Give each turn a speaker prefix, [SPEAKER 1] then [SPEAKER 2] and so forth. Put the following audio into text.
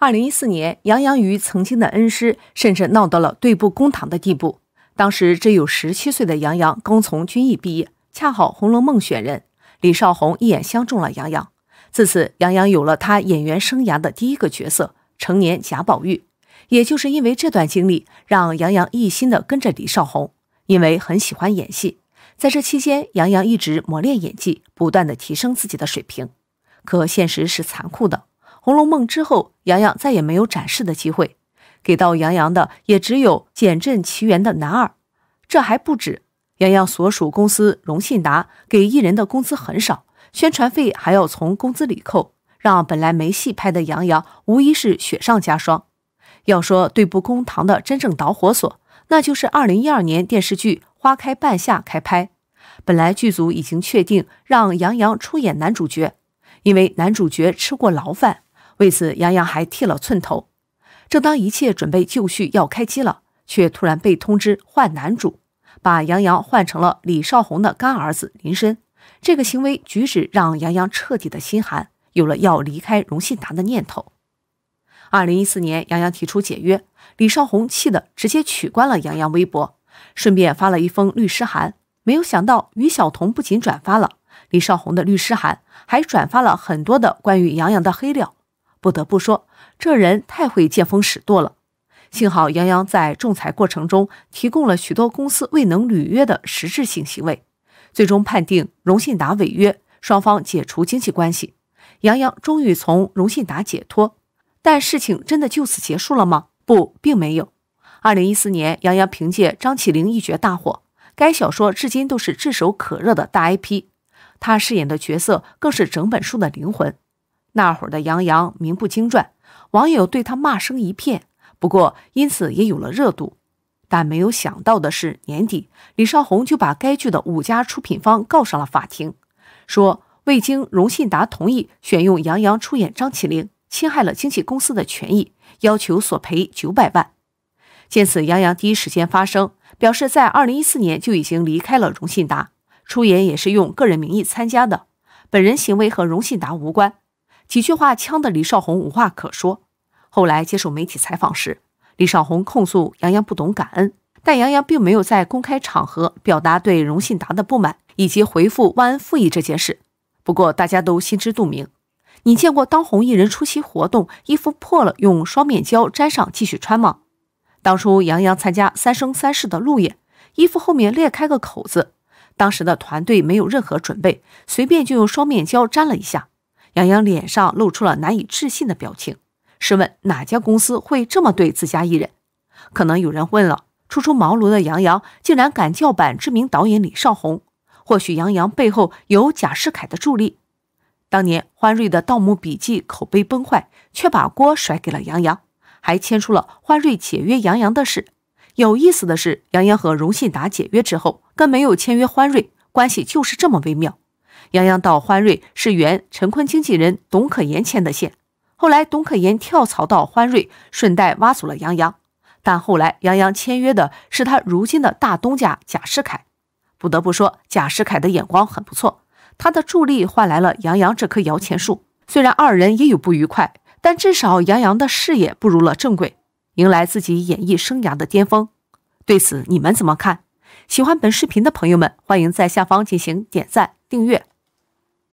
[SPEAKER 1] 二零一四年，杨洋与曾经的恩师甚至闹到了对簿公堂的地步。当时只有十七岁的杨洋刚从军艺毕业，恰好《红楼梦》选人，李少红一眼相中了杨洋。自此，杨洋有了他演员生涯的第一个角色——成年贾宝玉。也就是因为这段经历，让杨洋一心的跟着李少红，因为很喜欢演戏。在这期间，杨洋一直磨练演技，不断的提升自己的水平。可现实是残酷的。《红楼梦》之后，杨洋再也没有展示的机会，给到杨洋的也只有《简阵奇缘》的男二。这还不止，杨洋所属公司荣信达给艺人的工资很少，宣传费还要从工资里扣，让本来没戏拍的杨洋无疑是雪上加霜。要说对簿公堂的真正导火索，那就是2012年电视剧《花开半夏》开拍，本来剧组已经确定让杨洋出演男主角，因为男主角吃过牢饭。为此，杨洋还剃了寸头。正当一切准备就绪，要开机了，却突然被通知换男主，把杨洋换成了李少红的干儿子林申。这个行为举止让杨洋彻底的心寒，有了要离开荣信达的念头。二零一四年，杨洋提出解约，李少红气得直接取关了杨洋微博，顺便发了一封律师函。没有想到，于晓彤不仅转发了李少红的律师函，还转发了很多的关于杨洋的黑料。不得不说，这人太会见风使舵了。幸好杨洋在仲裁过程中提供了许多公司未能履约的实质性行为，最终判定荣信达违约，双方解除经济关系。杨洋终于从荣信达解脱，但事情真的就此结束了吗？不，并没有。二零一四年，杨洋凭借《张起灵》一绝大火，该小说至今都是炙手可热的大 IP，他饰演的角色更是整本书的灵魂。那会儿的杨洋名不经传，网友对他骂声一片。不过因此也有了热度，但没有想到的是年底，李少红就把该剧的五家出品方告上了法庭，说未经荣信达同意选用杨洋出演张起灵，侵害了经纪公司的权益，要求索赔九百万。见此，杨洋第一时间发声，表示在二零一四年就已经离开了荣信达，出演也是用个人名义参加的，本人行为和荣信达无关。几句话呛得李少红无话可说。后来接受媒体采访时，李少红控诉杨洋不懂感恩，但杨洋并没有在公开场合表达对荣信达的不满以及回复“忘恩负义”这件事。不过大家都心知肚明。你见过当红艺人出席活动衣服破了用双面胶粘上继续穿吗？当初杨洋参加《三生三世》的路演，衣服后面裂开个口子，当时的团队没有任何准备，随便就用双面胶粘了一下。杨洋脸上露出了难以置信的表情。试问，哪家公司会这么对自家艺人？可能有人问了：初出茅庐的杨洋竟然敢叫板知名导演李少红？或许杨洋背后有贾士凯的助力。当年欢瑞的《盗墓笔记》口碑崩坏，却把锅甩给了杨洋，还牵出了欢瑞解约杨洋的事。有意思的是，杨洋和荣信达解约之后，跟没有签约欢瑞关系就是这么微妙。杨洋到欢瑞是原陈坤经纪人董可言牵的线，后来董可言跳槽到欢瑞，顺带挖走了杨洋。但后来杨洋签约的是他如今的大东家贾士凯。不得不说，贾士凯的眼光很不错，他的助力换来了杨洋这棵摇钱树。虽然二人也有不愉快，但至少杨洋的事业步入了正轨，迎来自己演艺生涯的巅峰。对此，你们怎么看？喜欢本视频的朋友们，欢迎在下方进行点赞、订阅。